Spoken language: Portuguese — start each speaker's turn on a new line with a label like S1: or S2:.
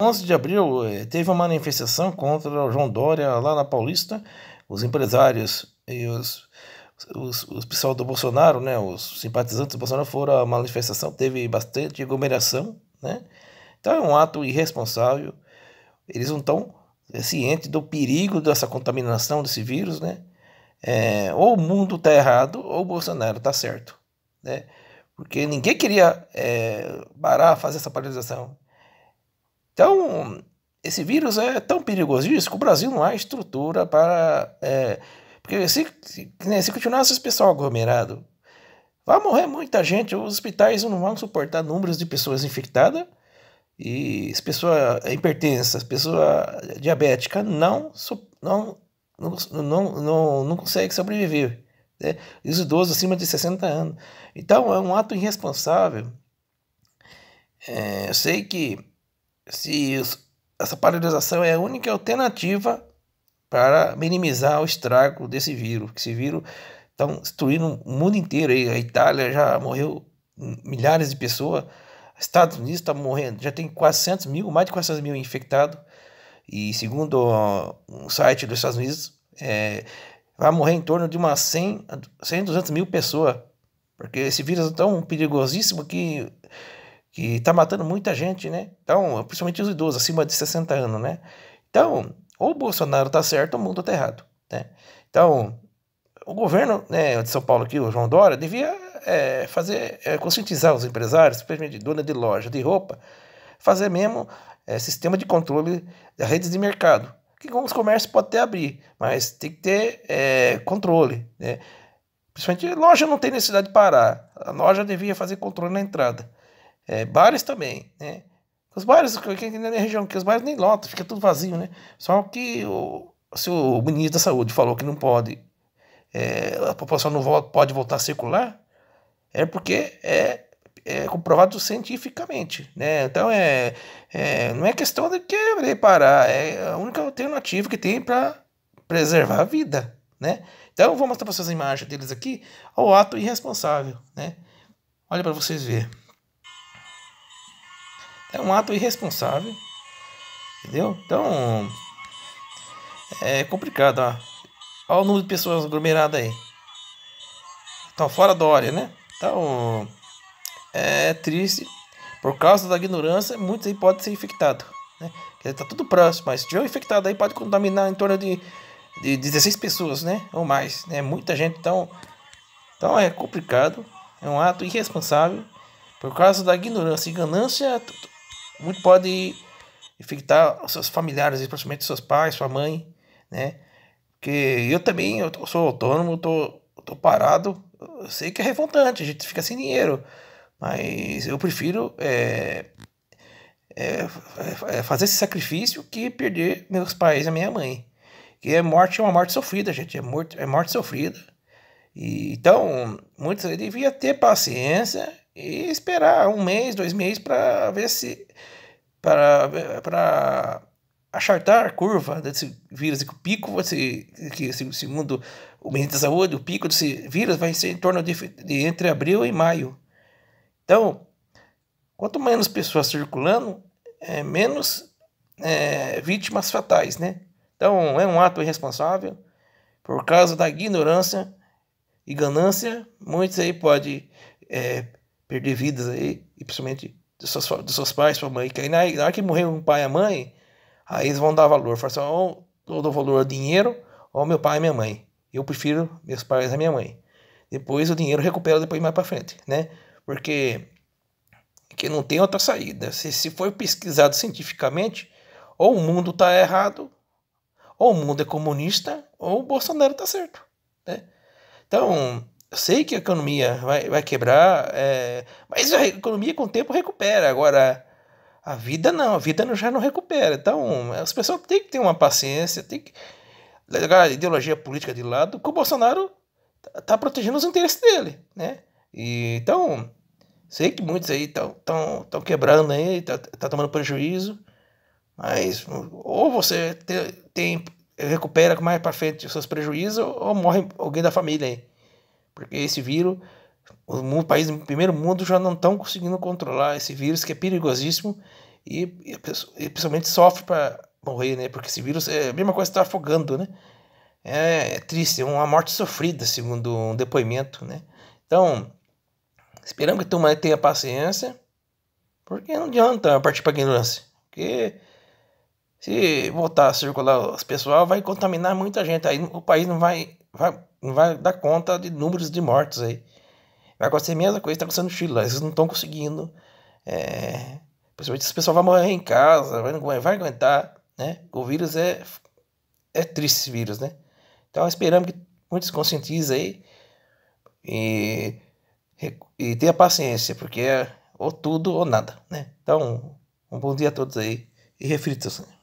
S1: 11 de abril eh, teve uma manifestação contra o João Dória lá na Paulista. Os empresários e os, os, os pessoal do Bolsonaro, né, os simpatizantes do Bolsonaro foram à manifestação, teve bastante aglomeração, né? Então é um ato irresponsável. Eles não estão eh, cientes do perigo dessa contaminação desse vírus, né? É, ou o mundo está errado ou o Bolsonaro está certo, né? Porque ninguém queria é, parar, fazer essa paralisação. Então, esse vírus é tão isso que o Brasil não há estrutura para. É, porque se, se, né, se continuasse esse pessoal aglomerado, vai morrer muita gente. Os hospitais não vão suportar números de pessoas infectadas. E as pessoas é, hipertensas as pessoa diabética não, não, não, não, não, não consegue sobreviver. Né? os idosos acima de 60 anos. Então é um ato irresponsável. É, eu sei que se isso, essa paralisação é a única alternativa para minimizar o estrago desse vírus, que esse vírus está destruindo o mundo inteiro. A Itália já morreu milhares de pessoas, Estados Unidos está morrendo, já tem 400 mil, mais de 400 mil infectados, e segundo um site dos Estados Unidos, é, vai morrer em torno de umas 100, 100 200 mil pessoas, porque esse vírus é tão perigosíssimo que que está matando muita gente, né? Então, principalmente os idosos, acima de 60 anos, né? Então, ou o Bolsonaro tá certo, ou o mundo tá errado, né? Então, o governo né, de São Paulo aqui, o João Dória, devia é, fazer, é, conscientizar os empresários, principalmente dona de loja de roupa, fazer mesmo é, sistema de controle das redes de mercado, que alguns comércios podem até abrir, mas tem que ter é, controle, né? Principalmente loja não tem necessidade de parar. A loja devia fazer controle na entrada. É, bares também, né? Os bares, quem é na minha região, que os bares nem lotam, fica tudo vazio, né? Só que o, se o ministro da Saúde falou que não pode, é, a população não pode voltar a circular, é porque é, é comprovado cientificamente, né? Então é, é não é questão de quebrar parar, é a única alternativa que tem para preservar a vida, né? Então vou mostrar para vocês a imagem deles aqui, o ato irresponsável, né? Olha para vocês verem. É um ato irresponsável. Entendeu? Então. É complicado, ó. Olha o número de pessoas aglomeradas aí. Estão tá fora da hora, né? Então. É triste. Por causa da ignorância, muitos aí podem ser infectados. Né? Quer dizer, tá tudo próximo, mas se tiver um infectado aí, pode contaminar em torno de, de 16 pessoas, né? Ou mais. Né? Muita gente, então. Então é complicado. É um ato irresponsável. Por causa da ignorância e ganância, muito pode infectar os seus familiares, principalmente seus pais, sua mãe, né? Porque eu também, eu sou autônomo, tô, tô parado, eu sei que é revoltante, a gente fica sem dinheiro, mas eu prefiro é, é, é, é fazer esse sacrifício que perder meus pais e a minha mãe. Que é morte, é uma morte sofrida, gente, é morte, é morte sofrida. E, então, muitos devia ter paciência e esperar um mês, dois meses para ver se para achartar a curva desse vírus, que o pico, você que segundo o ministro da Saúde, o pico desse vírus vai ser em torno de, de entre abril e maio. Então, quanto menos pessoas circulando, é, menos é, vítimas fatais, né? Então, é um ato irresponsável por causa da ignorância e ganância. Muitos aí podem é, perder vidas aí, e principalmente dos seus, dos seus pais, sua mãe. Que aí na hora que morrer um pai e a mãe, aí eles vão dar valor. Falam assim, ou eu dou valor ao dinheiro, ou meu pai e minha mãe. Eu prefiro meus pais e minha mãe. Depois o dinheiro recupera depois mais para frente, né? Porque que não tem outra saída. Se, se for pesquisado cientificamente, ou o mundo está errado, ou o mundo é comunista, ou o Bolsonaro está certo. Né? Então, eu sei que a economia vai, vai quebrar, é, mas a economia com o tempo recupera. Agora, a vida não, a vida já não recupera. Então, as pessoas têm que ter uma paciência, tem que largar a ideologia política de lado, que o Bolsonaro está tá protegendo os interesses dele, né? E, então, sei que muitos aí estão quebrando aí, tá, tá tomando prejuízo, mas ou você tem, tem recupera mais para frente os seus prejuízos, ou morre alguém da família aí. Porque esse vírus, o país do primeiro mundo já não estão conseguindo controlar esse vírus que é perigosíssimo e, e, e principalmente sofre para morrer, né? Porque esse vírus é a mesma coisa que está afogando, né? É, é triste, é uma morte sofrida, segundo um depoimento, né? Então, esperamos que tu turma tenha paciência, porque não adianta partir para a ignorância. Porque se voltar a circular os pessoal, vai contaminar muita gente. Aí o país não vai, vai não vai dar conta de números de mortos aí. Vai acontecer a mesma coisa que está acontecendo no Chile. Lá. Eles não estão conseguindo. É... Principalmente se o pessoal vai morrer em casa, vai, vai aguentar. Né? O vírus é, é triste esse vírus, né? Então esperamos que muitos conscientizem aí e, e tenha paciência, porque é ou tudo ou nada, né? Então, um bom dia a todos aí e reflita, se